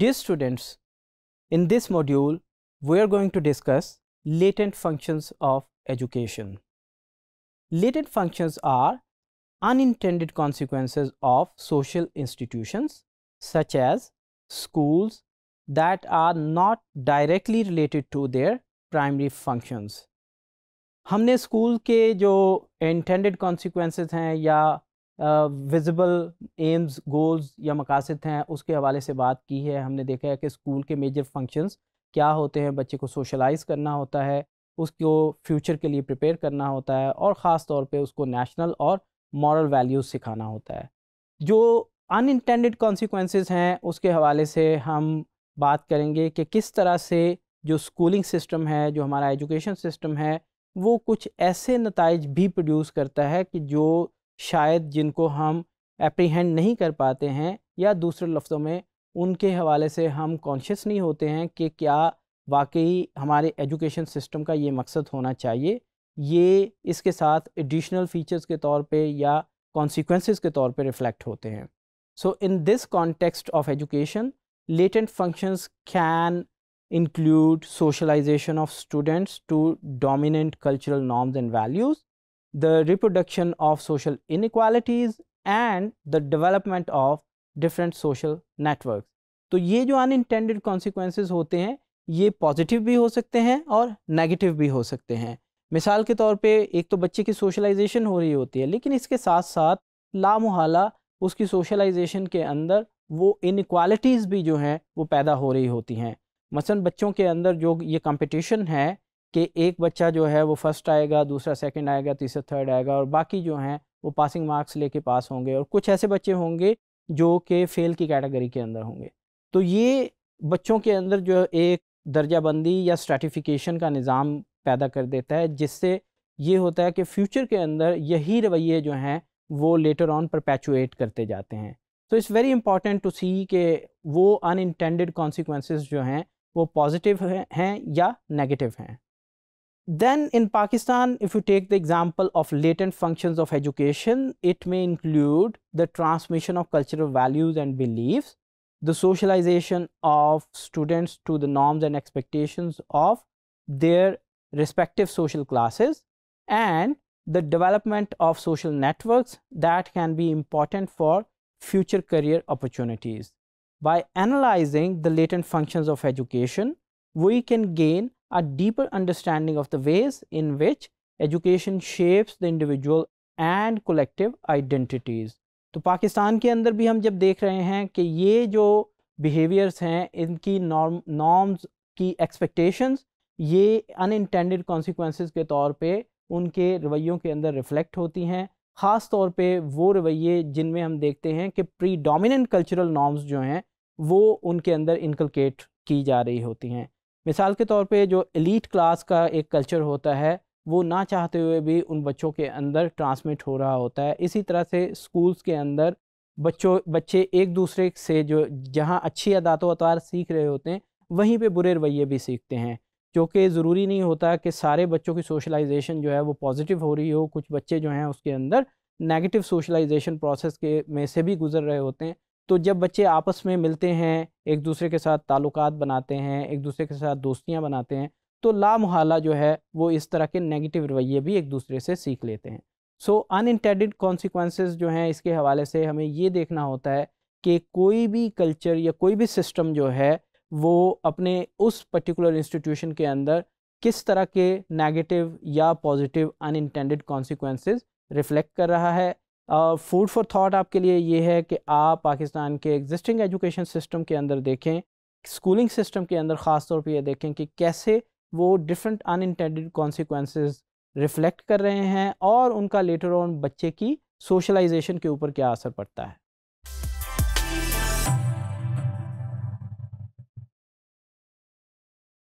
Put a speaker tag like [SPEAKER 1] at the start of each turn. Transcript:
[SPEAKER 1] Dear students, in this module, we are going to discuss latent functions of education. Latent functions are unintended consequences of social institutions such as schools that are not directly related to their primary functions. हमने school के जो intended consequences हैं या visible AIIMS goals या मकासद हैं उसके हवाले से बात की है हमने देखा है कि स्कूल के मेजर फंक्शंस क्या होते हैं बच्चे को सोशलाइज़ करना होता है उसको फ्यूचर के लिए प्रिपेयर करना होता है और ख़ास तौर पे उसको नेशनल और मॉरल वैल्यूज़ सिखाना होता है जो अनइंटेंडेड कॉन्सिक्वेंसेस हैं उसके हवाले से हम बात करेंगे कि किस तरह से जो स्कूलिंग सिस्टम है जो हमारा एजुकेशन सिस्टम है वो कुछ ऐसे नतज भी प्रोड्यूस करता है कि जो शायद जिनको हम एप्रीहेंड नहीं कर पाते हैं या दूसरे लफ्ज़ों में उनके हवाले से हम कॉन्शियस नहीं होते हैं कि क्या वाकई हमारे एजुकेशन सिस्टम का ये मकसद होना चाहिए ये इसके साथ एडिशनल फीचर्स के तौर पे या कॉन्सिक्वेंसेस के तौर पे रिफ्लेक्ट होते हैं so in this context of education latent functions can include socialisation of students to dominant cultural norms and values the reproduction of social inequalities and the development of different social networks. तो ये जो unintended consequences होते हैं ये positive भी हो सकते हैं और negative भी हो सकते हैं मिसाल के तौर पे एक तो बच्चे की सोशलाइजेशन हो रही होती है लेकिन इसके साथ साथ लामोहला उसकी सोशलाइजेशन के अंदर वो इनक्वालिटीज़ भी जो हैं वो पैदा हो रही होती हैं मसलन बच्चों के अंदर जो ये कंपटीशन है कि एक बच्चा जो है वो फर्स्ट आएगा दूसरा सेकंड आएगा तीसरा थर्ड आएगा और बाकी जो हैं वो पासिंग मार्क्स लेके पास होंगे और कुछ ऐसे बच्चे होंगे जो कि फ़ेल की कैटेगरी के अंदर होंगे तो ये बच्चों के अंदर जो एक दर्जाबंदी या स्ट्रेटिफिकेशन का निज़ाम पैदा कर देता है जिससे ये होता है कि फ्यूचर के अंदर यही रवैये जो हैं वो लेटर ऑन पैचुएट करते जाते हैं तो it's very important to see कि वो अनइंटेंडेड कॉन्सिक्वेंसेस जो हैं वो पॉजिटिव हैं या नेगेटिव हैं Then in Pakistan, if you take the example of latent functions of education, it may include the transmission of cultural values and beliefs, the socialization of students to the norms and expectations of their respective social classes, and the development of social networks that can be important for future career opportunities. By analyzing the latent functions of education, we can gain a deeper understanding of the ways in which education shapes the individual and collective identities. तो पाकिस्तान के अंदर भी हम जब देख रहे हैं कि ये जो बिहेवियर्स हैं इनकी नॉर्म नॉर्म्स की एक्सपेक्टेशंस ये अनइंटेंडेड कॉन्सिक्वेंसेस के तौर पे उनके रवैयों के अंदर रिफ्लेक्ट होती हैं ख़ास तौर पे वो रवैये जिनमें हम देखते हैं कि प्री डोमिनेंट कल्चरल नॉर्म्स जो हैं वो उनके अंदर इनकलकेट की जा रही होती हैं मिसाल के तौर पे जो एलीट क्लास का एक कल्चर होता है वो ना चाहते हुए भी उन बच्चों के अंदर ट्रांसमिट हो रहा होता है इसी तरह से स्कूल्स के अंदर बच्चों बच्चे एक दूसरे से जो जहाँ अच्छी अदात अतवार सीख रहे होते हैं वहीं पर बुरे रवैये भी सीखते हैं जो कि ज़रूरी नहीं होता कि सारे बच्चों की सोशलाइजेशन जो है वो पॉजिटिव हो रही हो कुछ बच्चे जो हैं उसके अंदर नेगेटिव सोशलाइजेशन प्रोसेस के में से भी गुजर रहे होते हैं तो जब बच्चे आपस में मिलते हैं एक दूसरे के साथ ताल्लुक बनाते हैं एक दूसरे के साथ दोस्तियाँ बनाते हैं तो लामहला जो है वो इस तरह के नेगेटिव रवैये भी एक दूसरे से सीख लेते हैं सो अनइंटेंडेड कॉन्सिक्वेंसेस जो हैं इसके हवाले से हमें ये देखना होता है कि कोई भी कल्चर या कोई भी सिस्टम जो है वो अपने उस पर्टिकुलर इंस्टीट्यूशन के अंदर किस तरह के नेगेटिव या पॉजिटिव अनइंटेंडेड कॉन्सिक्वेंसेस रिफ्लेक्ट कर रहा है फूड फॉर थाट आपके लिए ये है कि आप पाकिस्तान के एग्जिस्टिंग एजुकेशन सिस्टम के अंदर देखें स्कूलिंग सिस्टम के अंदर ख़ास तौर पर यह देखें कि कैसे वो डिफरेंट अनइंटेंडेड कॉन्सिक्वेंस रिफ़्लेक्ट कर रहे हैं और उनका लेटर ऑन बच्चे की सोशलाइजेशन के ऊपर क्या असर पड़ता है